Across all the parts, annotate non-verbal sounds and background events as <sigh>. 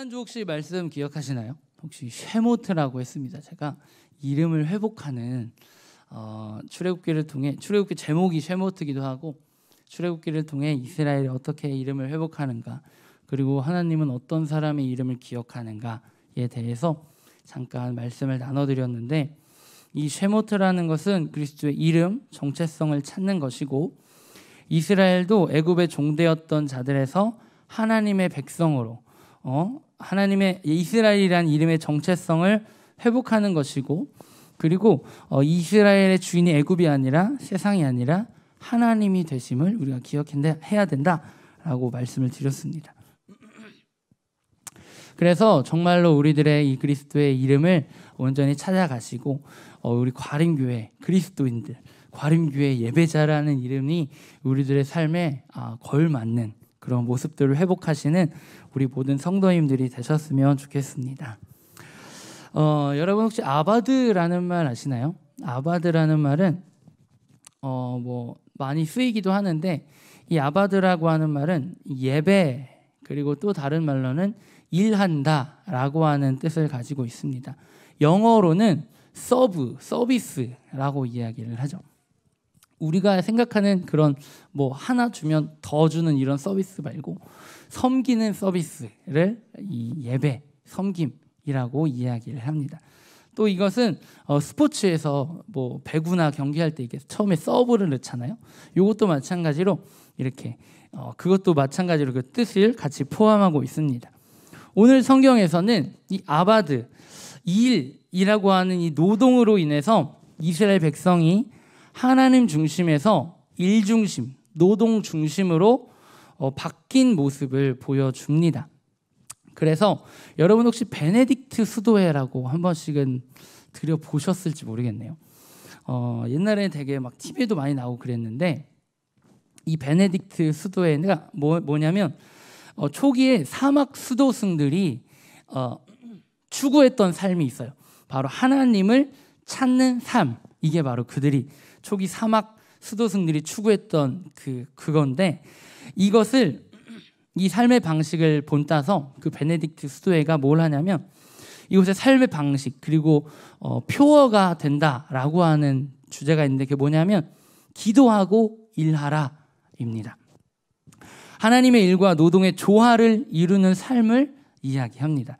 지난주 혹시 말씀 기억하시나요? 혹시 쉐모트라고 했습니다. 제가 이름을 회복하는 어, 출애굽기를 통해 출애굽기 제목이 쉐모트기도 하고 출애굽기를 통해 이스라엘이 어떻게 이름을 회복하는가 그리고 하나님은 어떤 사람의 이름을 기억하는가에 대해서 잠깐 말씀을 나눠드렸는데 이 쉐모트라는 것은 그리스도의 이름 정체성을 찾는 것이고 이스라엘도 애굽의 종되었던 자들에서 하나님의 백성으로 어? 하나님의 이스라엘이라는 이름의 정체성을 회복하는 것이고 그리고 어, 이스라엘의 주인이 애굽이 아니라 세상이 아니라 하나님이 되심을 우리가 기억해야 된다라고 말씀을 드렸습니다. 그래서 정말로 우리들의 이 그리스도의 이름을 온전히 찾아가시고 어, 우리 과림교회 그리스도인들 과림교회 예배자라는 이름이 우리들의 삶에 아, 걸맞는 그런 모습들을 회복하시는 우리 모든 성도님들이 되셨으면 좋겠습니다. 어, 여러분 혹시 아바드라는 말 아시나요? 아바드라는 말은 어, 뭐 많이 쓰이기도 하는데 이 아바드라고 하는 말은 예배 그리고 또 다른 말로는 일한다라고 하는 뜻을 가지고 있습니다. 영어로는 서브, 서비스라고 이야기를 하죠. 우리가 생각하는 그런 뭐 하나 주면 더 주는 이런 서비스 말고 섬기는 서비스를 이 예배, 섬김이라고 이야기를 합니다. 또 이것은 어, 스포츠에서 뭐 배구나 경기할 때 이게 처음에 서브를 넣잖아요. 이것도 마찬가지로 이렇게 어, 그것도 마찬가지로 그 뜻을 같이 포함하고 있습니다. 오늘 성경에서는 이 아바드 일이라고 하는 이 노동으로 인해서 이스라엘 백성이 하나님 중심에서 일 중심, 노동 중심으로 어, 바뀐 모습을 보여줍니다. 그래서 여러분 혹시 베네딕트 수도회라고 한 번씩은 들여보셨을지 모르겠네요. 어, 옛날에 되게 막 TV에도 많이 나오고 그랬는데 이 베네딕트 수도회가 뭐, 뭐냐면 어, 초기에 사막 수도승들이 어, 추구했던 삶이 있어요. 바로 하나님을 찾는 삶. 이게 바로 그들이 초기 사막 수도승들이 추구했던 그 그건데 이것을 이 삶의 방식을 본따서 그 베네딕트 수도회가 뭘 하냐면 이곳의 삶의 방식 그리고 어, 표어가 된다라고 하는 주제가 있는데 그게 뭐냐면 기도하고 일하라입니다. 하나님의 일과 노동의 조화를 이루는 삶을 이야기합니다.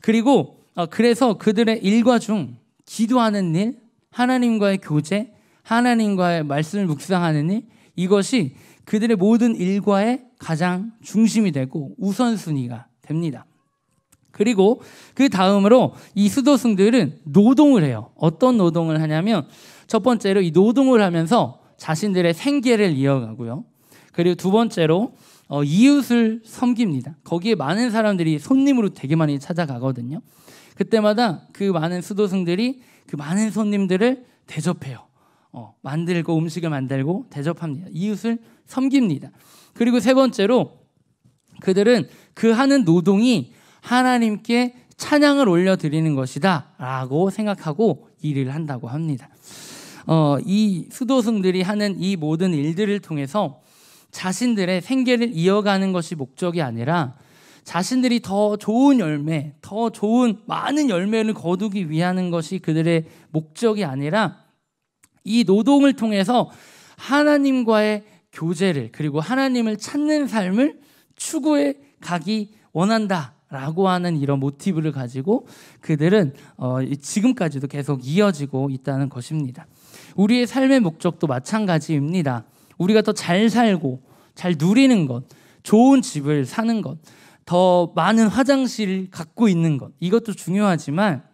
그리고 어, 그래서 그들의 일과 중 기도하는 일, 하나님과의 교제, 하나님과의 말씀을 묵상하느니 이것이 그들의 모든 일과의 가장 중심이 되고 우선순위가 됩니다. 그리고 그 다음으로 이 수도승들은 노동을 해요. 어떤 노동을 하냐면 첫 번째로 이 노동을 하면서 자신들의 생계를 이어가고요. 그리고 두 번째로 어, 이웃을 섬깁니다. 거기에 많은 사람들이 손님으로 되게 많이 찾아가거든요. 그때마다 그 많은 수도승들이 그 많은 손님들을 대접해요. 어, 만들고 음식을 만들고 대접합니다. 이웃을 섬깁니다. 그리고 세 번째로 그들은 그 하는 노동이 하나님께 찬양을 올려드리는 것이다 라고 생각하고 일을 한다고 합니다. 어, 이 수도승들이 하는 이 모든 일들을 통해서 자신들의 생계를 이어가는 것이 목적이 아니라 자신들이 더 좋은 열매, 더 좋은 많은 열매를 거두기 위하는 것이 그들의 목적이 아니라 이 노동을 통해서 하나님과의 교제를 그리고 하나님을 찾는 삶을 추구해 가기 원한다. 라고 하는 이런 모티브를 가지고 그들은 어, 지금까지도 계속 이어지고 있다는 것입니다. 우리의 삶의 목적도 마찬가지입니다. 우리가 더 잘 살고 잘 누리는 것, 좋은 집을 사는 것, 더 많은 화장실 갖고 있는 것, 이것도 중요하지만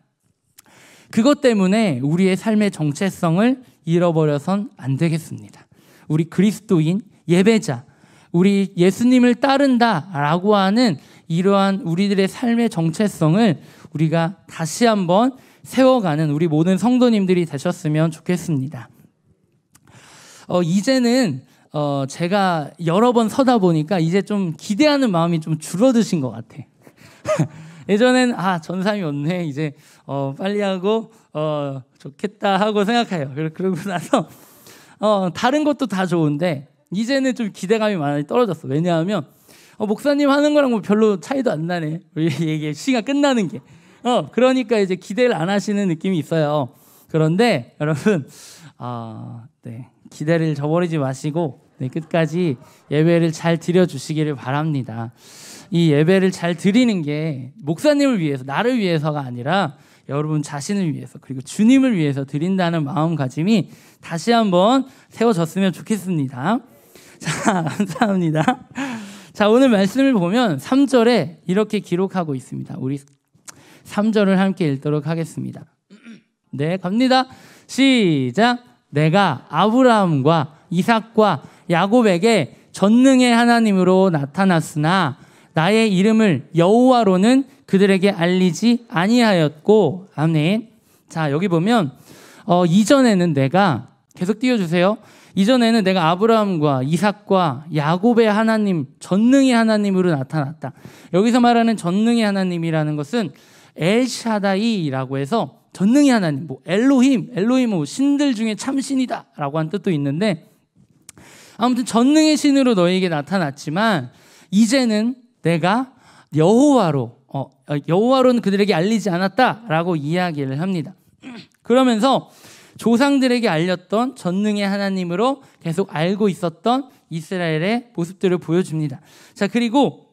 그것 때문에 우리의 삶의 정체성을 잃어버려선 안 되겠습니다. 우리 그리스도인 예배자, 우리 예수님을 따른다라고 하는 이러한 우리들의 삶의 정체성을 우리가 다시 한번 세워가는 우리 모든 성도님들이 되셨으면 좋겠습니다. 어, 이제는 어, 제가 여러 번 서다 보니까 이제 좀 기대하는 마음이 좀 줄어드신 것 같아. <laughs> 예전엔 아 전삼이 없네 이제 어, 빨리 하고 어, 좋겠다 하고 생각해요. 그러고 나서 어, 다른 것도 다 좋은데 이제는 좀 기대감이 많이 떨어졌어. 왜냐하면 어, 목사님 하는 거랑 뭐 별로 차이도 안 나네. 우리 <laughs> 얘기 시간 끝나는 게. 어, 그러니까 이제 기대를 안 하시는 느낌이 있어요. 그런데 여러분, 아, 어, 네. 기대를 저버리지 마시고 네, 끝까지 예배를 잘 드려주시기를 바랍니다. 이 예배를 잘 드리는 게 목사님을 위해서, 나를 위해서가 아니라 여러분 자신을 위해서 그리고 주님을 위해서 드린다는 마음가짐이 다시 한번 세워졌으면 좋겠습니다. <laughs> 자, 감사합니다. 자, 오늘 말씀을 보면 3절에 이렇게 기록하고 있습니다. 우리 3절을 함께 읽도록 하겠습니다. 네, 갑니다. 시작. 내가 아브라함과 이삭과 야곱에게 전능의 하나님으로 나타났으나 나의 이름을 여호와로는 그들에게 알리지 아니하였고 아멘. 자 여기 보면 어, 이전에는 내가 계속 띄워주세요. 이전에는 내가 아브라함과 이삭과 야곱의 하나님, 전능의 하나님으로 나타났다. 여기서 말하는 전능의 하나님이라는 것은 엘샤다이라고 해서 전능의 하나님, 뭐 엘로힘, 엘로힘은 뭐 신들 중에 참신이다라고 한 뜻도 있는데 아무튼 전능의 신으로 너희에게 나타났지만 이제는 내가 여호와로 어, 어 여호와론 그들에게 알리지 않았다라고 이야기를 합니다. 그러면서 조상들에게 알렸던 전능의 하나님으로 계속 알고 있었던 이스라엘의 모습들을 보여줍니다. 자 그리고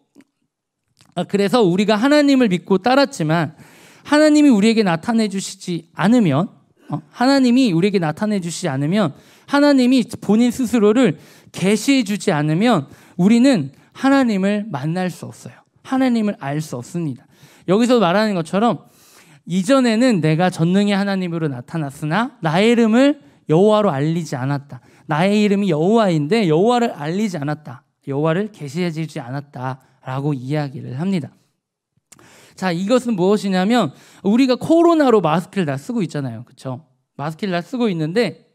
어, 그래서 우리가 하나님을 믿고 따랐지만 하나님이 우리에게 나타내 주시지 않으면 어, 하나님이 우리에게 나타내 주시지 않으면 하나님이 본인 스스로를 계시해 주지 않으면 우리는 하나님을 만날 수 없어요. 하나님을 알 수 없습니다. 여기서 말하는 것처럼 이전에는 내가 전능의 하나님으로 나타났으나 나의 이름을 여호와로 알리지 않았다. 나의 이름이 여호와인데 여호와를 알리지 않았다. 여호와를 계시해 주지 않았다라고 이야기를 합니다. 자, 이것은 무엇이냐면 우리가 코로나로 마스크를 다 쓰고 있잖아요. 그렇죠? 마스크를 다 쓰고 있는데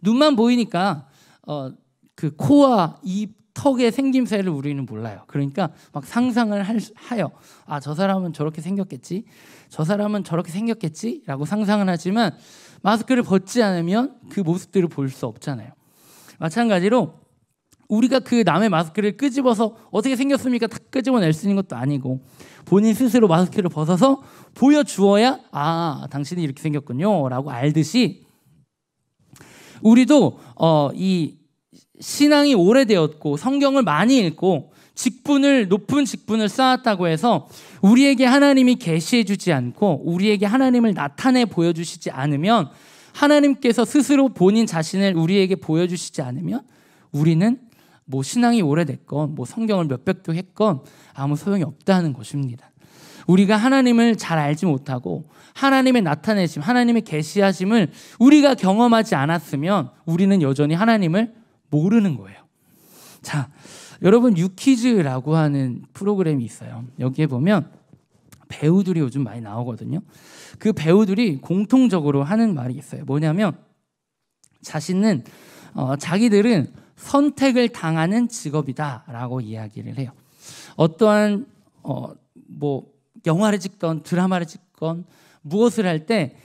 눈만 보이니까 어, 그 코와 입 턱의 생김새를 우리는 몰라요. 그러니까 막 상상을 할, 하여 아 저 사람은 저렇게 생겼겠지, 저 사람은 저렇게 생겼겠지라고 상상을 하지만 마스크를 벗지 않으면 그 모습들을 볼 수 없잖아요. 마찬가지로 우리가 그 남의 마스크를 끄집어서 어떻게 생겼습니까? 다 끄집어낼 수 있는 것도 아니고 본인 스스로 마스크를 벗어서 보여주어야 아 당신이 이렇게 생겼군요라고 알듯이 우리도 어, 이 신앙이 오래되었고 성경을 많이 읽고 직분을 높은 직분을 쌓았다고 해서 우리에게 하나님이 계시해 주지 않고 우리에게 하나님을 나타내 보여 주시지 않으면 하나님께서 스스로 본인 자신을 우리에게 보여 주시지 않으면 우리는 뭐 신앙이 오래됐건 뭐 성경을 몇백 도 했건 아무 소용이 없다는 것입니다. 우리가 하나님을 잘 알지 못하고 하나님의 나타내심, 하나님의 계시하심을 우리가 경험하지 않았으면 우리는 여전히 하나님을 모르는 거예요. 자, 여러분 유키즈라고 하는 프로그램이 있어요. 여기에 보면 배우들이 요즘 많이 나오거든요. 그 배우들이 공통적으로 하는 말이 있어요. 뭐냐면 자신은 어, 자기들은 선택을 당하는 직업이다라고 이야기를 해요. 어떠한 어, 뭐 영화를 찍던 드라마를 찍건 무엇을 할 때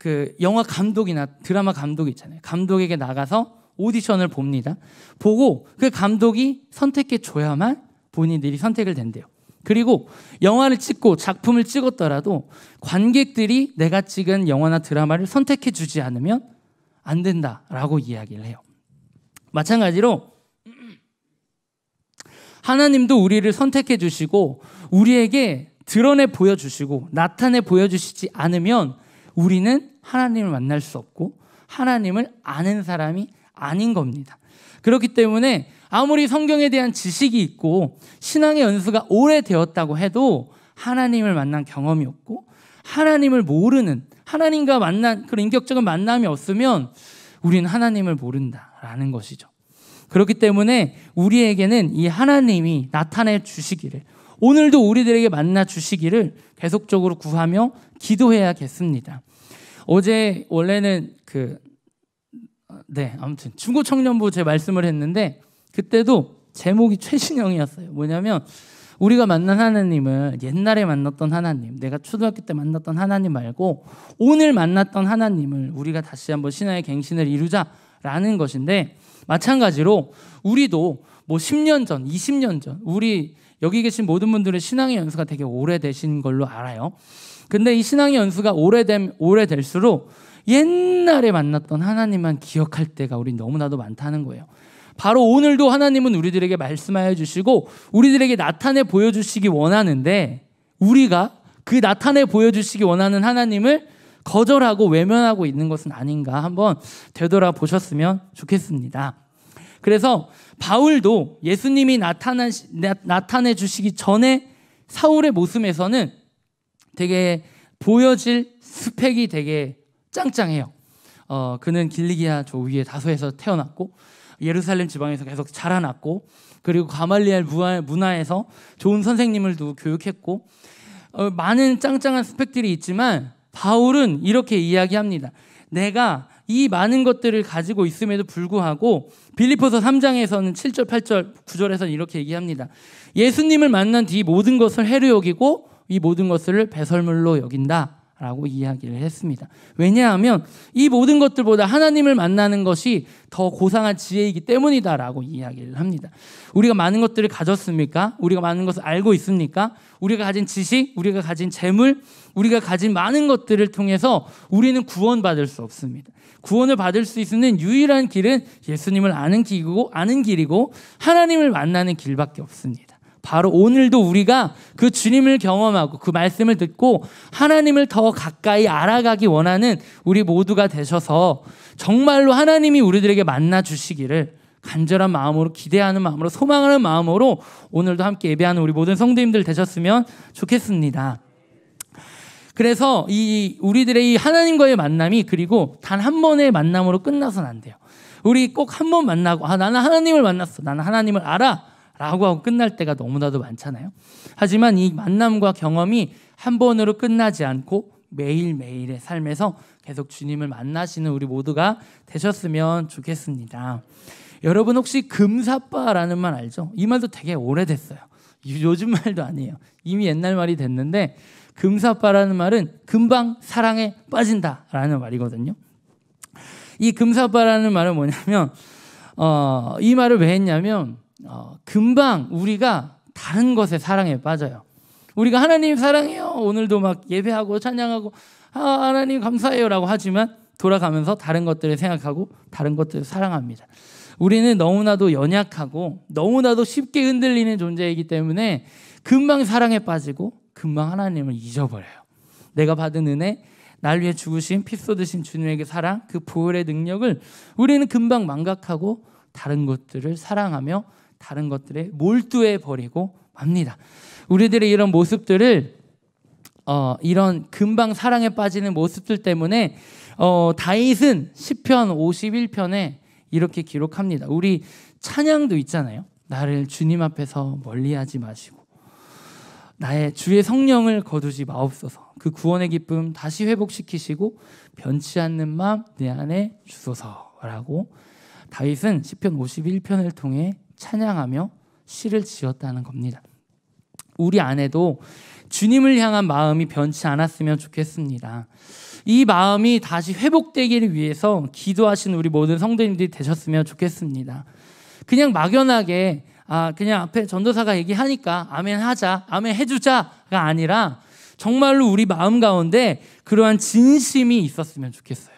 그 영화 감독이나 드라마 감독 이 있잖아요. 감독에게 나가서 오디션을 봅니다. 보고 그 감독이 선택해 줘야만 본인들이 선택을 된대요. 그리고 영화를 찍고 작품을 찍었더라도 관객들이 내가 찍은 영화나 드라마를 선택해 주지 않으면 안 된다라고 이야기를 해요. 마찬가지로 하나님도 우리를 선택해 주시고 우리에게 드러내 보여주시고 나타내 보여주시지 않으면 우리는 하나님을 만날 수 없고 하나님을 아는 사람이 아닌 겁니다. 그렇기 때문에 아무리 성경에 대한 지식이 있고 신앙의 연수가 오래되었다고 해도 하나님을 만난 경험이 없고 하나님을 모르는 하나님과 만난 그런 인격적인 만남이 없으면 우리는 하나님을 모른다라는 것이죠. 그렇기 때문에 우리에게는 이 하나님이 나타내 주시기를 오늘도 우리들에게 만나 주시기를 계속적으로 구하며 기도해야겠습니다. 어제 원래는 그 어, 네, 아무튼 중고청년부 제 말씀을 했는데 그때도 제목이 최신형이었어요. 뭐냐면 우리가 만난 하나님을 옛날에 만났던 하나님, 내가 초등학교 때 만났던 하나님 말고 오늘 만났던 하나님을 우리가 다시 한번 신화의 갱신을 이루자라는 것인데 마찬가지로 우리도 뭐 10년 전, 20년 전 우리 여기 계신 모든 분들의 신앙의 연수가 되게 오래되신 걸로 알아요. 근데 이 신앙의 연수가 오래됨 오래될수록 옛날에 만났던 하나님만 기억할 때가 우리 너무나도 많다는 거예요. 바로 오늘도 하나님은 우리들에게 말씀하여 주시고 우리들에게 나타내 보여주시기 원하는데 우리가 그 나타내 보여주시기 원하는 하나님을 거절하고 외면하고 있는 것은 아닌가 한번 되돌아 보셨으면 좋겠습니다. 그래서 바울도 예수님이 나타나, 나타내 주시기 전에 사울의 모습에서는 되게 보여질 스펙이 되게 짱짱해요. 어, 그는 길리기아 조위에 다소에서 태어났고 예루살렘 지방에서 계속 자라났고 그리고 가말리엘 문화에서 좋은 선생님을 두고 교육했고 어, 많은 짱짱한 스펙들이 있지만 바울은 이렇게 이야기합니다. 내가 이 많은 것들을 가지고 있음에도 불구하고 빌리포서 3장에서는 7절, 8절, 9절에서는 이렇게 얘기합니다. 예수님을 만난 뒤 모든 것을 해로 여기고 이 모든 것을 배설물로 여긴다. 라고 이야기를 했습니다. 왜냐하면 이 모든 것들보다 하나님을 만나는 것이 더 고상한 지혜이기 때문이다 라고 이야기를 합니다. 우리가 많은 것들을 가졌습니까? 우리가 많은 것을 알고 있습니까? 우리가 가진 지식, 우리가 가진 재물, 우리가 가진 많은 것들을 통해서 우리는 구원받을 수 없습니다. 구원을 받을 수 있는 유일한 길은 예수님을 아는 길이고, 아는 길이고, 하나님을 만나는 길밖에 없습니다. 바로 오늘도 우리가 그 주님을 경험하고 그 말씀을 듣고 하나님을 더 가까이 알아가기 원하는 우리 모두가 되셔서 정말로 하나님이 우리들에게 만나 주시기를 간절한 마음으로 기대하는 마음으로 소망하는 마음으로 오늘도 함께 예배하는 우리 모든 성도님들 되셨으면 좋겠습니다. 그래서 이 우리들의 이 하나님과의 만남이 그리고 단 한 번의 만남으로 끝나선 안 돼요. 우리 꼭 한 번 만나고 아 나는 하나님을 만났어. 나는 하나님을 알아. 라고 하고 끝날 때가 너무나도 많잖아요. 하지만 이 만남과 경험이 한 번으로 끝나지 않고 매일매일의 삶에서 계속 주님을 만나시는 우리 모두가 되셨으면 좋겠습니다. 여러분 혹시 금사빠라는 말 알죠? 이 말도 되게 오래됐어요. 요즘 말도 아니에요. 이미 옛날 말이 됐는데 금사빠라는 말은 금방 사랑에 빠진다라는 말이거든요. 이 금사빠라는 말은 뭐냐면 어, 이 말을 왜 했냐면 어, 금방 우리가 다른 것에 사랑에 빠져요. 우리가 하나님 사랑해요. 오늘도 막 예배하고 찬양하고 아, 하나님 감사해요라고 하지만 돌아가면서 다른 것들을 생각하고 다른 것들을 사랑합니다. 우리는 너무나도 연약하고 너무나도 쉽게 흔들리는 존재이기 때문에 금방 사랑에 빠지고 금방 하나님을 잊어버려요. 내가 받은 은혜, 날 위해 죽으신 피 쏟으신 주님에게 사랑, 그 보혈의 능력을 우리는 금방 망각하고 다른 것들을 사랑하며 다른 것들에 몰두해 버리고 맙니다. 우리들의 이런 모습들을 어, 이런 금방 사랑에 빠지는 모습들 때문에 어, 다윗은 시편 51편에 이렇게 기록합니다. 우리 찬양도 있잖아요. 나를 주님 앞에서 멀리하지 마시고 나의 주의 성령을 거두지 마옵소서. 그 구원의 기쁨 다시 회복시키시고 변치 않는 마음 내 안에 주소서라고 다윗은 시편 51편을 통해 찬양하며 시를 지었다는 겁니다. 우리 안에도 주님을 향한 마음이 변치 않았으면 좋겠습니다. 이 마음이 다시 회복되기를 위해서 기도하신 우리 모든 성도님들이 되셨으면 좋겠습니다. 그냥 막연하게 아 그냥 앞에 전도사가 얘기하니까 아멘 하자 아멘 해주자가 아니라 정말로 우리 마음 가운데 그러한 진심이 있었으면 좋겠어요.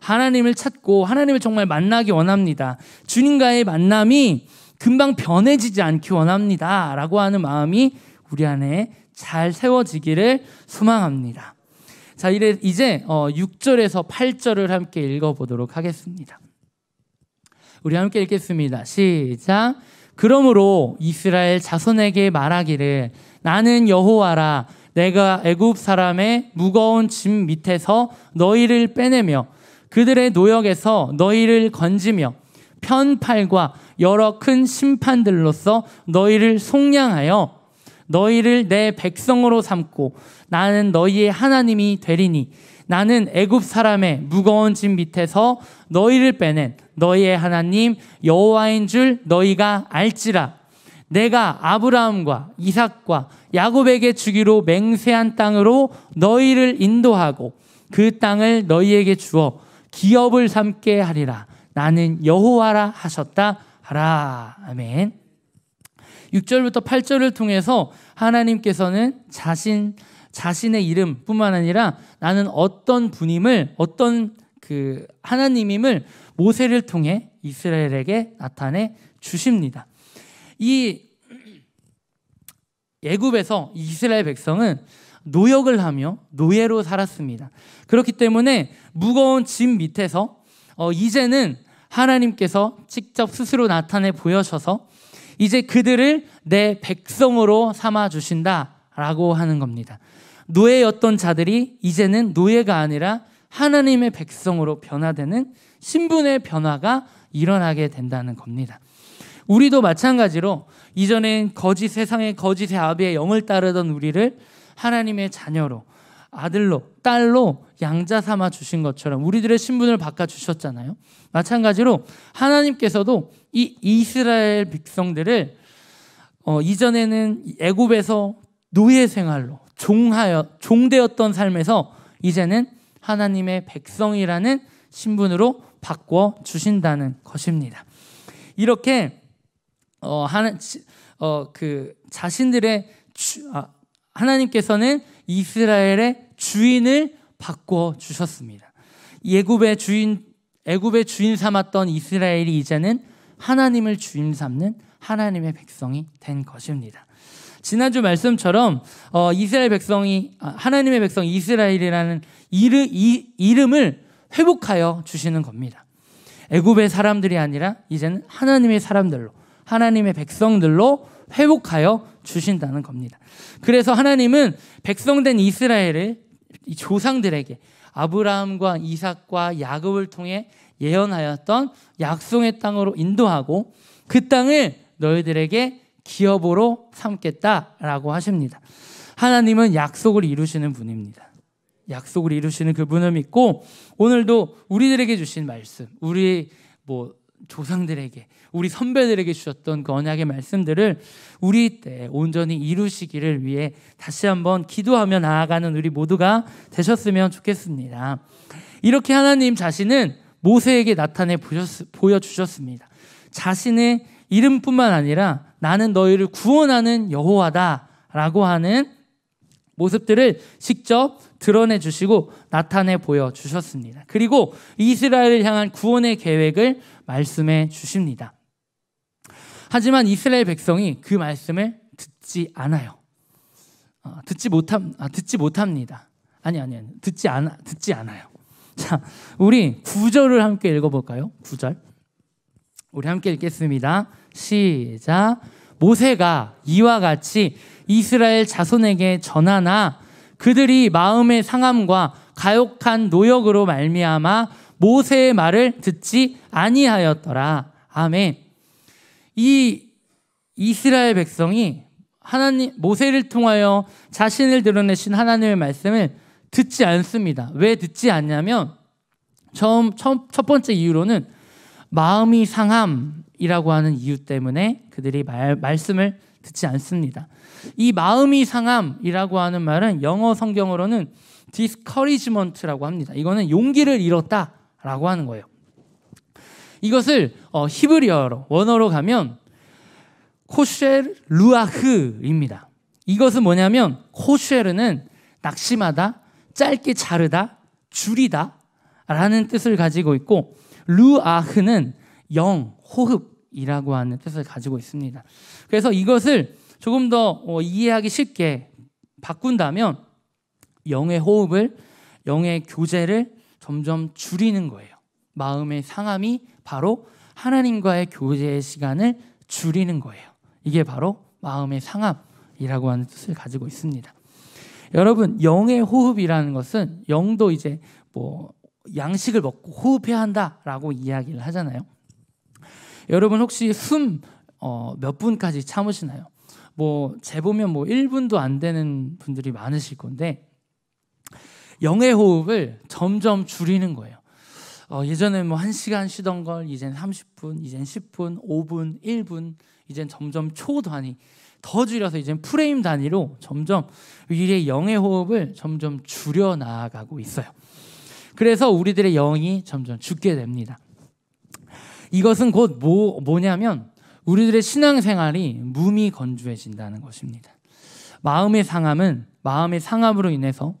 하나님을 찾고 하나님을 정말 만나기 원합니다. 주님과의 만남이 금방 변해지지 않기 원합니다. 라고 하는 마음이 우리 안에 잘 세워지기를 소망합니다. 자, 이제 6절에서 어, 8절을 함께 읽어보도록 하겠습니다. 우리 함께 읽겠습니다. 시작. 그러므로 이스라엘 자손에게 말하기를 나는 여호와라 내가 애굽 사람의 무거운 짐 밑에서 너희를 빼내며 그들의 노역에서 너희를 건지며 편팔과 여러 큰 심판들로서 너희를 속량하여 너희를 내 백성으로 삼고 나는 너희의 하나님이 되리니 나는 애굽 사람의 무거운 짐 밑에서 너희를 빼낸 너희의 하나님 여호와인 줄 너희가 알지라 내가 아브라함과 이삭과 야곱에게 주기로 맹세한 땅으로 너희를 인도하고 그 땅을 너희에게 주어 기업을 삼게 하리라 나는 여호와라 하셨다 하라. 아멘. 6절부터 8절을 통해서 하나님께서는 자신 자신의 이름뿐만 아니라 나는 어떤 분임을 어떤 그 하나님임을 모세를 통해 이스라엘에게 나타내 주십니다. 이 예굽에서 이스라엘 백성은 노역을 하며 노예로 살았습니다. 그렇기 때문에 무거운 짐 밑에서 어 이제는 하나님께서 직접 스스로 나타내 보여셔서 이제 그들을 내 백성으로 삼아 주신다라고 하는 겁니다. 노예였던 자들이 이제는 노예가 아니라 하나님의 백성으로 변화되는 신분의 변화가 일어나게 된다는 겁니다. 우리도 마찬가지로 이전엔 거짓 세상의 거짓의 아비의 영을 따르던 우리를 하나님의 자녀로 아들로 딸로 양자 삼아 주신 것처럼 우리들의 신분을 바꿔 주셨잖아요. 마찬가지로 하나님께서도 이 이스라엘 백성들을 어, 이전에는 애굽에서 노예 생활로 종하여 종되었던 삶에서 이제는 하나님의 백성이라는 신분으로 바꿔 주신다는 것입니다. 이렇게 어, 하나, 어, 그 자신들의 추, 아, 하나님께서는 이스라엘의 주인을 바꿔 주셨습니다. 예굽의 주인 애굽의 주인 삼았던 이스라엘이 이제는 하나님을 주인 삼는 하나님의 백성이 된 것입니다. 지난주 말씀처럼 어, 이스라엘 백성이 아, 하나님의 백성 이스라엘이라는 이르, 이, 이름을 회복하여 주시는 겁니다. 애굽의 사람들이 아니라 이제는 하나님의 사람들로 하나님의 백성들로 회복하여 주신다는 겁니다. 그래서 하나님은 백성된 이스라엘을 조상들에게 아브라함과 이삭과 야곱을 통해 예언하였던 약속의 땅으로 인도하고 그 땅을 너희들에게 기업으로 삼겠다라고 하십니다. 하나님은 약속을 이루시는 분입니다. 약속을 이루시는 그분을 믿고 오늘도 우리들에게 주신 말씀, 우리 뭐 조상들에게 우리 선배들에게 주셨던 그 언약의 말씀들을 우리 때 온전히 이루시기를 위해 다시 한번 기도하며 나아가는 우리 모두가 되셨으면 좋겠습니다. 이렇게 하나님 자신은 모세에게 나타내 보여주셨습니다. 자신의 이름뿐만 아니라 나는 너희를 구원하는 여호와다라고 하는 모습들을 직접 드러내 주시고 나타내 보여 주셨습니다. 그리고 이스라엘을 향한 구원의 계획을 말씀해 주십니다. 하지만 이스라엘 백성이 그 말씀을 듣지 않아요. 어, 듣지 못함 아, 듣지 못합니다. 아니 아니 아니 듣지 않아 듣지 않아요. 자, 우리 구절을 함께 읽어 볼까요? 구절. 우리 함께 읽겠습니다. 시작. 모세가 이와 같이 이스라엘 자손에게 전하나 그들이 마음의 상함과 가혹한 노역으로 말미암아 모세의 말을 듣지 아니하였더라. 아멘. 이 이스라엘 백성이 하나님 모세를 통하여 자신을 드러내신 하나님의 말씀을 듣지 않습니다. 왜 듣지 않냐면 처음 첫 번째 이유로는 마음이 상함이라고 하는 이유 때문에 그들이 말, 말씀을 듣지 않습니다. 이 마음이 상함이라고 하는 말은 영어 성경으로는 discouragement라고 합니다. 이거는 용기를 잃었다라고 하는 거예요. 이것을 어, 히브리어로 원어로 가면 코쉘 루아흐입니다. 이것은 뭐냐면 코쉘은 낙심하다, 짧게 자르다, 줄이다 라는 뜻을 가지고 있고 루아흐는 영, 호흡 이라고 하는 뜻을 가지고 있습니다. 그래서 이것을 조금 더 어, 이해하기 쉽게 바꾼다면 영의 호흡을 영의 교제를 점점 줄이는 거예요. 마음의 상함이 바로 하나님과의 교제의 시간을 줄이는 거예요. 이게 바로 마음의 상함이라고 하는 뜻을 가지고 있습니다. 여러분, 영의 호흡이라는 것은 영도 이제 뭐 양식을 먹고 호흡해야 한다라고 이야기를 하잖아요. 여러분 혹시 숨몇 어, 분까지 참으시나요? 뭐 재보면 뭐 1분도 안 되는 분들이 많으실 건데 영의 호흡을 점점 줄이는 거예요. 어, 예전에 뭐 1시간 쉬던 걸 이젠 30분, 이젠 10분, 5분, 1분, 이젠 점점 초 단위 더 줄여서 이젠 프레임 단위로 점점 우리의 영의 호흡을 점점 줄여 나가고 있어요. 그래서 우리들의 영이 점점 죽게 됩니다. 이것은 곧 뭐, 뭐냐면 우리들의 신앙생활이 무미 건조해진다는 것입니다. 마음의 상함은 마음의 상함으로 인해서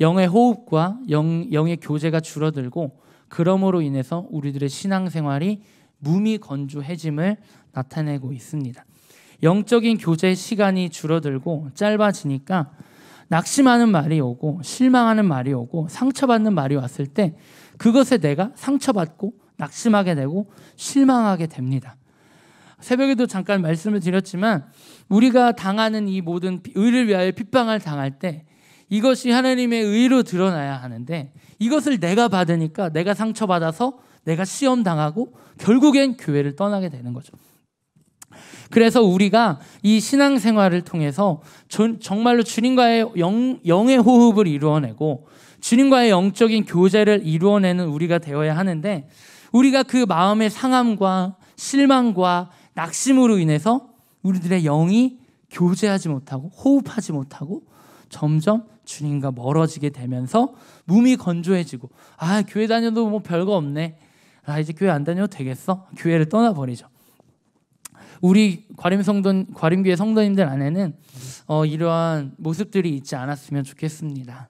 영의 호흡과 영, 영의 교제가 줄어들고 그러므로 인해서 우리들의 신앙생활이 몸이 건조해짐을 나타내고 있습니다. 영적인 교제 시간이 줄어들고 짧아지니까 낙심하는 말이 오고 실망하는 말이 오고 상처받는 말이 왔을 때 그것에 내가 상처받고 낙심하게 되고 실망하게 됩니다. 새벽에도 잠깐 말씀을 드렸지만 우리가 당하는 이 모든 의를 위하여 핍박을 당할 때 이것이 하나님의 의로 드러나야 하는데 이것을 내가 받으니까 내가 상처받아서 내가 시험 당하고 결국엔 교회를 떠나게 되는 거죠. 그래서 우리가 이 신앙생활을 통해서 정말로 주님과의 영, 영의 호흡을 이루어내고 주님과의 영적인 교제를 이루어내는 우리가 되어야 하는데 우리가 그 마음의 상함과 실망과 낙심으로 인해서 우리들의 영이 교제하지 못하고 호흡하지 못하고 점점 주님과 멀어지게 되면서 몸이 건조해지고 아 교회 다녀도 뭐 별거 없네 아 이제 교회 안 다녀도 되겠어 교회를 떠나버리죠 우리 과림 성도 과림교회 성도님들 안에는 어, 이러한 모습들이 있지 않았으면 좋겠습니다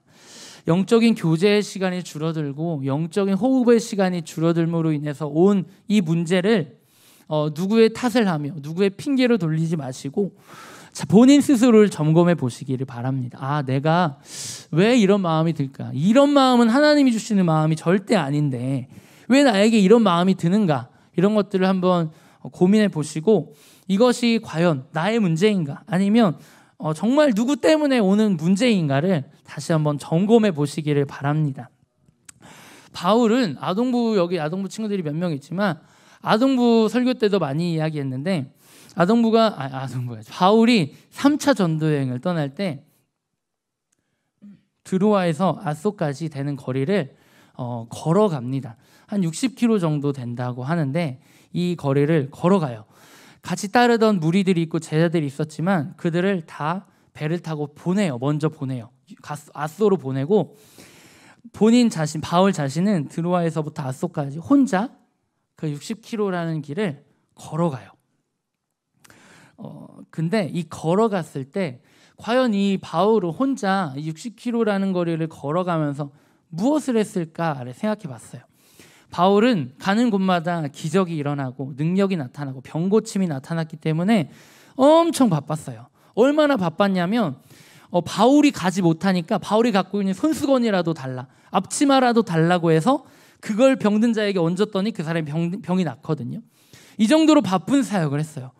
영적인 교제의 시간이 줄어들고 영적인 호흡의 시간이 줄어들므로 인해서 온 이 문제를 어, 누구의 탓을 하며 누구의 핑계로 돌리지 마시고 자, 본인 스스로를 점검해 보시기를 바랍니다. 아, 내가 왜 이런 마음이 들까? 이런 마음은 하나님이 주시는 마음이 절대 아닌데 왜 나에게 이런 마음이 드는가? 이런 것들을 한번 고민해 보시고 이것이 과연 나의 문제인가? 아니면 어, 정말 누구 때문에 오는 문제인가를 다시 한번 점검해 보시기를 바랍니다. 바울은 아동부 여기 아동부 친구들이 몇 명 있지만 아동부 설교 때도 많이 이야기했는데 아동부가 아, 아동부가 바울이 3차 전도 여행을 떠날 때 드로아에서 아소까지 되는 거리를 어, 걸어갑니다. 한 60km 정도 된다고 하는데 이 거리를 걸어가요. 같이 따르던 무리들이 있고 제자들이 있었지만 그들을 다 배를 타고 보내요. 먼저 보내요. 아소로 보내고 본인 자신 바울 자신은 드로아에서부터 아소까지 혼자 그 60km라는 길을 걸어가요. 어, 근데 이 걸어갔을 때 과연 이 바울은 혼자 60km라는 거리를 걸어가면서 무엇을 했을까를 생각해 봤어요. 바울은 가는 곳마다 기적이 일어나고 능력이 나타나고 병고침이 나타났기 때문에 엄청 바빴어요. 얼마나 바빴냐면 어, 바울이 가지 못하니까 바울이 갖고 있는 손수건이라도 달라 앞치마라도 달라고 해서 그걸 병든 자에게 얹었더니 그 사람이 병, 병이 났거든요. 이 정도로 바쁜 사역을 했어요.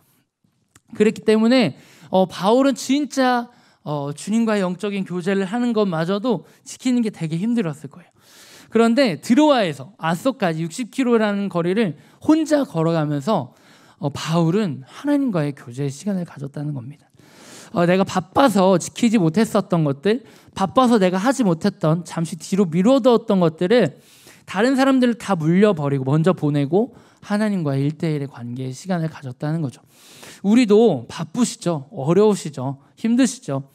그랬기 때문에 어, 바울은 진짜 어, 주님과 영적인 교제를 하는 것마저도 지키는 게 되게 힘들었을 거예요. 그런데 드로아에서 아소까지 60km라는 거리를 혼자 걸어가면서 어, 바울은 하나님과의 교제의 시간을 가졌다는 겁니다. 어, 내가 바빠서 지키지 못했었던 것들, 바빠서 내가 하지 못했던 잠시 뒤로 미뤄두었던 것들을 다른 사람들을 다 물려버리고 먼저 보내고 하나님과의 일대일의 관계의 시간을 가졌다는 거죠. 우리도 바쁘시죠? 어려우시죠? 힘드시죠?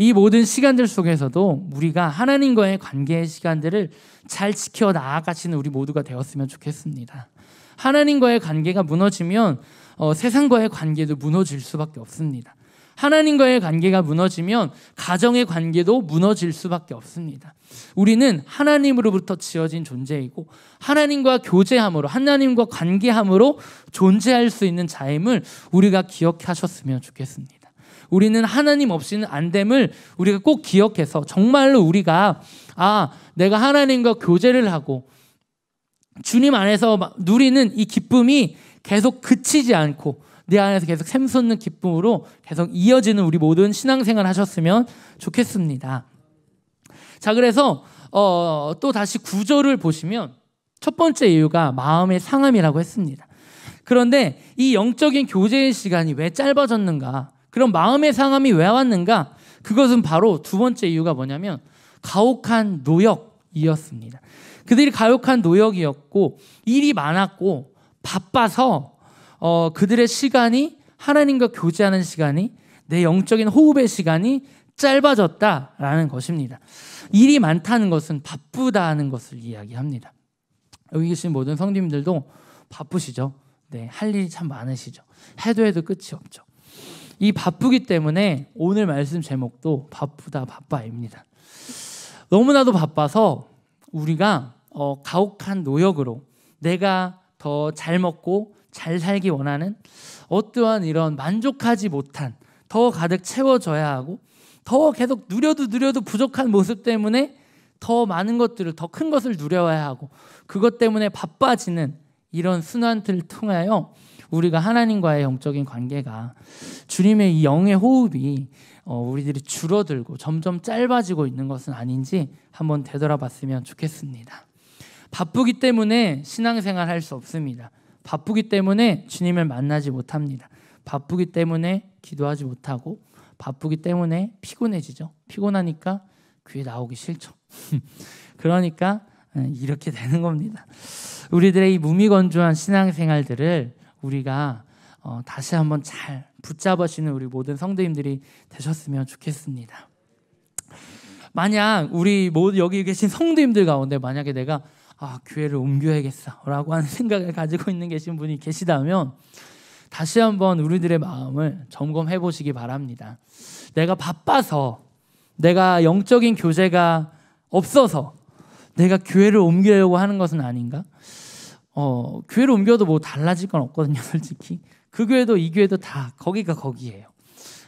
이 모든 시간들 속에서도 우리가 하나님과의 관계의 시간들을 잘 지켜 나아가시는 우리 모두가 되었으면 좋겠습니다. 하나님과의 관계가 무너지면 어, 세상과의 관계도 무너질 수밖에 없습니다. 하나님과의 관계가 무너지면 가정의 관계도 무너질 수밖에 없습니다. 우리는 하나님으로부터 지어진 존재이고 하나님과 교제함으로 하나님과 관계함으로 존재할 수 있는 자임을 우리가 기억하셨으면 좋겠습니다. 우리는 하나님 없이는 안 됨을 우리가 꼭 기억해서 정말로 우리가 아, 내가 하나님과 교제를 하고 주님 안에서 누리는 이 기쁨이 계속 그치지 않고 내 안에서 계속 샘솟는 기쁨으로 계속 이어지는 우리 모든 신앙생활 하셨으면 좋겠습니다. 자, 그래서 어, 또 다시 구절을 보시면 첫 번째 이유가 마음의 상함이라고 했습니다. 그런데 이 영적인 교제의 시간이 왜 짧아졌는가? 그럼 마음의 상함이 왜 왔는가? 그것은 바로 두 번째 이유가 뭐냐면 가혹한 노역이었습니다. 그들이 가혹한 노역이었고 일이 많았고 바빠서 어, 그들의 시간이 하나님과 교제하는 시간이 내 영적인 호흡의 시간이 짧아졌다라는 것입니다. 일이 많다는 것은 바쁘다는 것을 이야기합니다. 여기 계신 모든 성님들도 바쁘시죠? 네, 할 일이 참 많으시죠? 해도 해도 끝이 없죠. 이 바쁘기 때문에 오늘 말씀 제목도 바쁘다 바빠입니다. 너무나도 바빠서 우리가 어, 가혹한 노역으로 내가 더 잘 먹고 잘 살기 원하는 어떠한 이런 만족하지 못한 더 가득 채워져야 하고 더 계속 누려도 누려도 부족한 모습 때문에 더 많은 것들을 더 큰 것을 누려야 하고 그것 때문에 바빠지는 이런 순환들을 통하여 우리가 하나님과의 영적인 관계가 주님의 이 영의 호흡이 어, 우리들이 줄어들고 점점 짧아지고 있는 것은 아닌지 한번 되돌아봤으면 좋겠습니다. 바쁘기 때문에 신앙생활 할 수 없습니다. 바쁘기 때문에 주님을 만나지 못합니다. 바쁘기 때문에 기도하지 못하고 바쁘기 때문에 피곤해지죠. 피곤하니까 귀에 나오기 싫죠. <laughs> 그러니까 어, 이렇게 되는 겁니다. 우리들의 이 무미건조한 신앙생활들을 우리가 어, 다시 한번 잘 붙잡으시는 우리 모든 성도님들이 되셨으면 좋겠습니다. 만약 우리 여기 계신 성도님들 가운데 만약에 내가 아, 교회를 옮겨야겠어라고 하는 <laughs> 생각을 가지고 있는 계신 분이 계시다면 다시 한번 우리들의 마음을 점검해 보시기 바랍니다. 내가 바빠서 내가 영적인 교제가 없어서 내가 교회를 옮기려고 하는 것은 아닌가? 어, 교회를 옮겨도 뭐 달라질 건 없거든요, 솔직히. 그 교회도 이 교회도 다 거기가 거기예요.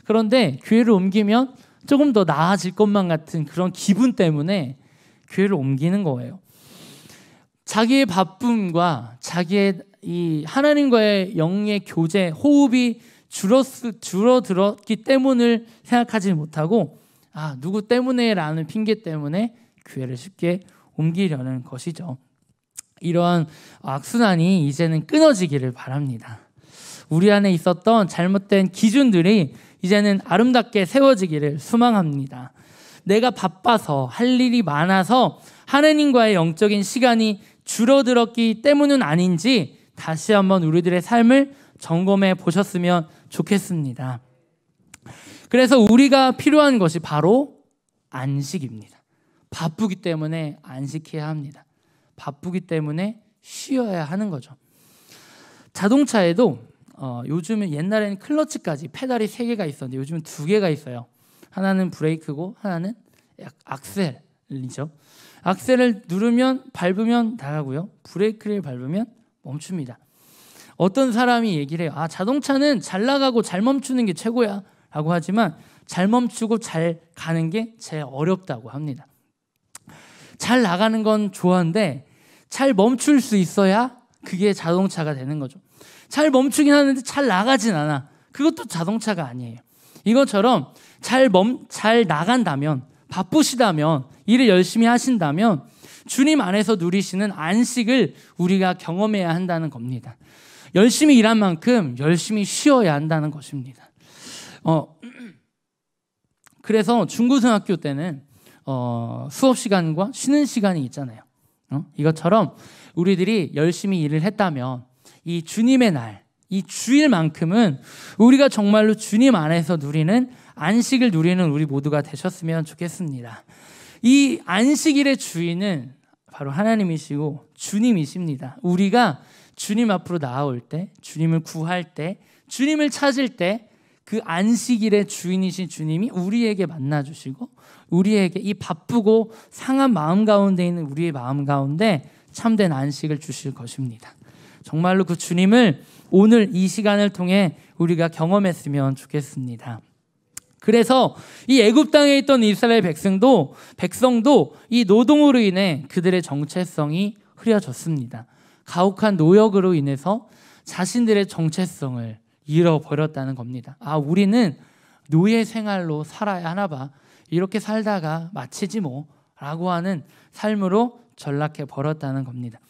그런데 교회를 옮기면 조금 더 나아질 것만 같은 그런 기분 때문에 교회를 옮기는 거예요. 자기의 바쁨과 자기의 이 하나님과의 영의 교제, 호흡이 줄었, 줄어들었기 때문을 생각하지 못하고, 아, 누구 때문에 라는 핑계 때문에 교회를 쉽게 옮기려는 것이죠. 이러한 악순환이 이제는 끊어지기를 바랍니다. 우리 안에 있었던 잘못된 기준들이 이제는 아름답게 세워지기를 소망합니다. 내가 바빠서 할 일이 많아서 하느님과의 영적인 시간이 줄어들었기 때문은 아닌지 다시 한번 우리들의 삶을 점검해 보셨으면 좋겠습니다. 그래서 우리가 필요한 것이 바로 안식입니다. 바쁘기 때문에 안식해야 합니다. 바쁘기 때문에 쉬어야 하는 거죠. 자동차에도 어, 요즘은 옛날에는 클러치까지 페달이 세 개가 있었는데 요즘은 두 개가 있어요. 하나는 브레이크고 하나는 악셀이죠. 악셀을 누르면 밟으면 나가고요. 브레이크를 밟으면 멈춥니다. 어떤 사람이 얘기를 해요. 아, 자동차는 잘 나가고 잘 멈추는 게 최고야. 라고 하지만 잘 멈추고 잘 가는 게 제일 어렵다고 합니다. 잘 나가는 건 좋아한데 잘 멈출 수 있어야 그게 자동차가 되는 거죠. 잘 멈추긴 하는데 잘 나가진 않아. 그것도 자동차가 아니에요. 이것처럼 잘 멈, 잘 나간다면, 바쁘시다면, 일을 열심히 하신다면, 주님 안에서 누리시는 안식을 우리가 경험해야 한다는 겁니다. 열심히 일한 만큼 열심히 쉬어야 한다는 것입니다. 어, <clears throat> 그래서 중고등학교 때는 어, 수업 시간과 쉬는 시간이 있잖아요. 어? 이것처럼 우리들이 열심히 일을 했다면 이 주님의 날, 이 주일만큼은 우리가 정말로 주님 안에서 누리는 안식을 누리는 우리 모두가 되셨으면 좋겠습니다. 이 안식일의 주인은 바로 하나님이시고 주님이십니다. 우리가 주님 앞으로 나아올 때, 주님을 구할 때, 주님을 찾을 때그 안식일의 주인이신 주님이 우리에게 만나 주시고 우리에게 이 바쁘고 상한 마음 가운데 있는 우리의 마음 가운데 참된 안식을 주실 것입니다. 정말로 그 주님을 오늘 이 시간을 통해 우리가 경험했으면 좋겠습니다. 그래서 이 애굽 땅에 있던 이스라엘 백성도 백성도 이 노동으로 인해 그들의 정체성이 흐려졌습니다. 가혹한 노역으로 인해서 자신들의 정체성을 잃어버렸다는 겁니다. 아, 우리는 노예 생활로 살아야 하나 봐. 이렇게 살다가 마치지 뭐. 라고 하는 삶으로 전락해 버렸다는 겁니다.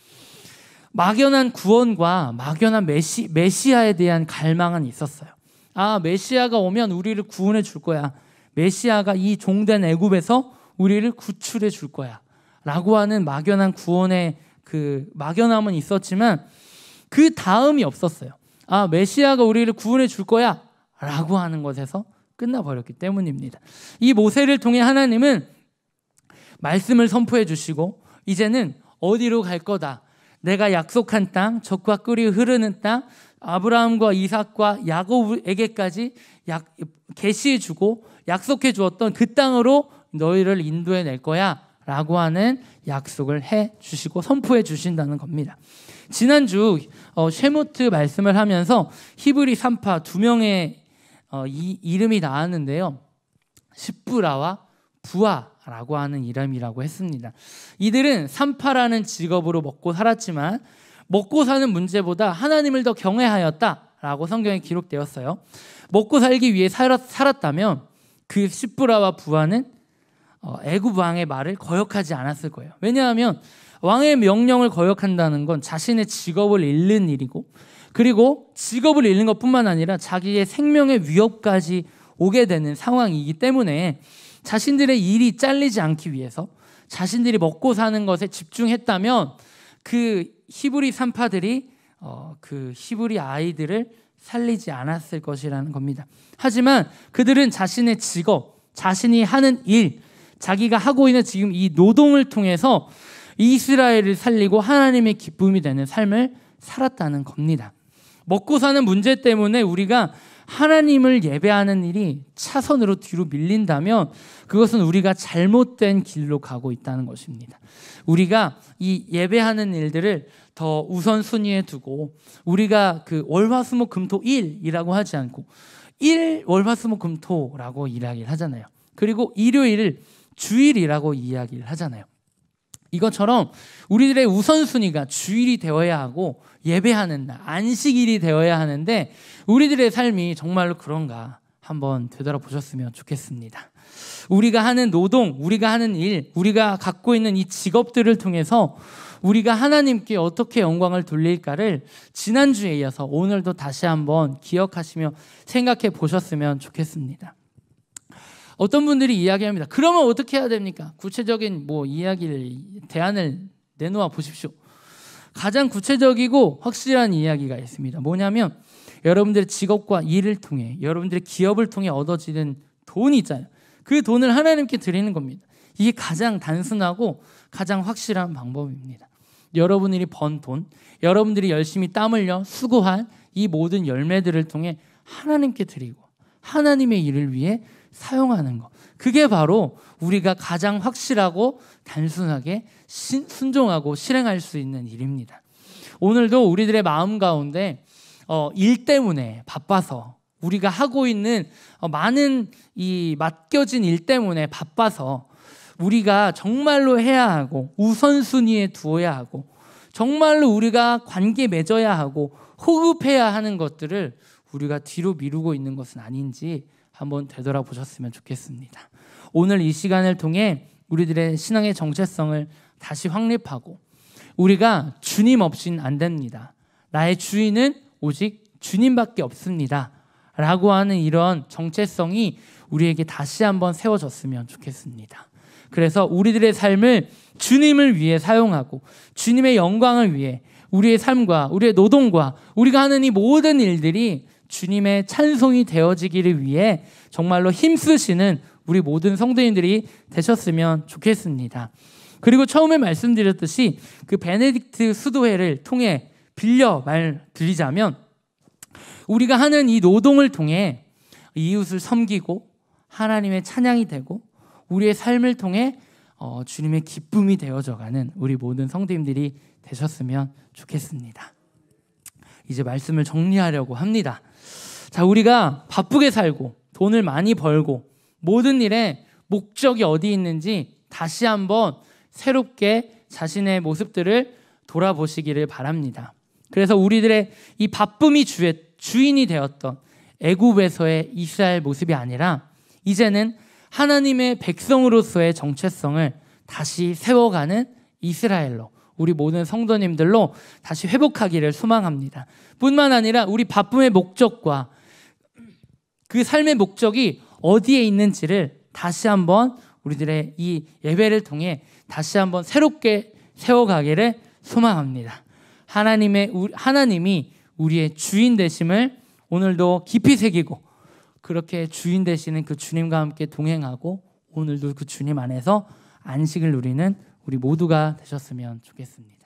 막연한 구원과 막연한 메시, 메시아에 대한 갈망은 있었어요. 아, 메시아가 오면 우리를 구원해 줄 거야. 메시아가 이 종된 애굽에서 우리를 구출해 줄 거야. 라고 하는 막연한 구원의 그 막연함은 있었지만 그 다음이 없었어요. 아, 메시아가 우리를 구원해 줄 거야. 라고 하는 것에서 끝나버렸기 때문입니다. 이 모세를 통해 하나님은 말씀을 선포해 주시고, 이제는 어디로 갈 거다. 내가 약속한 땅, 적과 끓이 흐르는 땅, 아브라함과 이삭과 야곱에게까지 약, 계시해 주고 약속해 주었던 그 땅으로 너희를 인도해 낼 거야. 라고 하는 약속을 해 주시고 선포해 주신다는 겁니다. 지난주 어, 쉐모트 말씀을 하면서 히브리 산파 두 명의 어, 이, 이름이 나왔는데요. 십부라와 부아라고 하는 이름이라고 했습니다. 이들은 산파라는 직업으로 먹고 살았지만 먹고 사는 문제보다 하나님을 더 경외하였다라고 성경에 기록되었어요. 먹고 살기 위해 살았, 살았다면 그 십부라와 부아는 어, 애굽 왕의 말을 거역하지 않았을 거예요. 왜냐하면 왕의 명령을 거역한다는 건 자신의 직업을 잃는 일이고 그리고 직업을 잃는 것뿐만 아니라 자기의 생명의 위협까지 오게 되는 상황이기 때문에 자신들의 일이 잘리지 않기 위해서 자신들이 먹고 사는 것에 집중했다면 그 히브리 산파들이 어, 그 히브리 아이들을 살리지 않았을 것이라는 겁니다. 하지만 그들은 자신의 직업, 자신이 하는 일, 자기가 하고 있는 지금 이 노동을 통해서 이스라엘을 살리고 하나님의 기쁨이 되는 삶을 살았다는 겁니다. 먹고 사는 문제 때문에 우리가 하나님을 예배하는 일이 차선으로 뒤로 밀린다면 그것은 우리가 잘못된 길로 가고 있다는 것입니다. 우리가 이 예배하는 일들을 더 우선순위에 두고 우리가 그 월화수목 금토 1이라고 하지 않고 1 월화수목 금토라고 이야기를 하잖아요. 그리고 일요일을 주일이라고 이야기를 하잖아요. 이것처럼 우리들의 우선순위가 주일이 되어야 하고 예배하는 날, 안식일이 되어야 하는데 우리들의 삶이 정말로 그런가 한번 되돌아보셨으면 좋겠습니다. 우리가 하는 노동, 우리가 하는 일, 우리가 갖고 있는 이 직업들을 통해서 우리가 하나님께 어떻게 영광을 돌릴까를 지난주에 이어서 오늘도 다시 한번 기억하시며 생각해 보셨으면 좋겠습니다. 어떤 분들이 이야기합니다. 그러면 어떻게 해야 됩니까? 구체적인 뭐 이야기를 대안을 내놓아 보십시오. 가장 구체적이고 확실한 이야기가 있습니다. 뭐냐면 여러분들의 직업과 일을 통해 여러분들의 기업을 통해 얻어지는 돈이 있잖아요. 그 돈을 하나님께 드리는 겁니다. 이게 가장 단순하고 가장 확실한 방법입니다. 여러분들이 번 돈, 여러분들이 열심히 땀 흘려 수고한 이 모든 열매들을 통해 하나님께 드리고 하나님의 일을 위해 사용하는 것. 그게 바로 우리가 가장 확실하고 단순하게 신, 순종하고 실행할 수 있는 일입니다. 오늘도 우리들의 마음 가운데 어, 일 때문에 바빠서 우리가 하고 있는 어, 많은 이 맡겨진 일 때문에 바빠서 우리가 정말로 해야 하고 우선순위에 두어야 하고 정말로 우리가 관계 맺어야 하고 호흡해야 하는 것들을 우리가 뒤로 미루고 있는 것은 아닌지 한번 되돌아보셨으면 좋겠습니다. 오늘 이 시간을 통해 우리들의 신앙의 정체성을 다시 확립하고 우리가 주님 없이안 됩니다. 나의 주인은 오직 주님밖에 없습니다. 라고 하는 이런 정체성이 우리에게 다시 한번 세워졌으면 좋겠습니다. 그래서 우리들의 삶을 주님을 위해 사용하고 주님의 영광을 위해 우리의 삶과 우리의 노동과 우리가 하는 이 모든 일들이 주님의 찬송이 되어지기를 위해 정말로 힘쓰시는 우리 모든 성도님들이 되셨으면 좋겠습니다. 그리고 처음에 말씀드렸듯이 그 베네딕트 수도회를 통해 빌려 말 드리자면 우리가 하는 이 노동을 통해 이웃을 섬기고 하나님의 찬양이 되고 우리의 삶을 통해 어, 주님의 기쁨이 되어져가는 우리 모든 성도님들이 되셨으면 좋겠습니다. 이제 말씀을 정리하려고 합니다. 자, 우리가 바쁘게 살고 돈을 많이 벌고 모든 일에 목적이 어디 있는지 다시 한번 새롭게 자신의 모습들을 돌아보시기를 바랍니다. 그래서 우리들의 이 바쁨이 주의, 주인이 되었던 애굽에서의 이스라엘 모습이 아니라 이제는 하나님의 백성으로서의 정체성을 다시 세워가는 이스라엘로 우리 모든 성도님들로 다시 회복하기를 소망합니다. 뿐만 아니라 우리 바쁨의 목적과 그 삶의 목적이 어디에 있는지를 다시 한번 우리들의 이 예배를 통해 다시 한번 새롭게 세워가기를 소망합니다. 하나님의 하나님이 우리의 주인 되심을 오늘도 깊이 새기고 그렇게 주인 되시는 그 주님과 함께 동행하고 오늘도 그 주님 안에서 안식을 누리는 우리 모두가 되셨으면 좋겠습니다.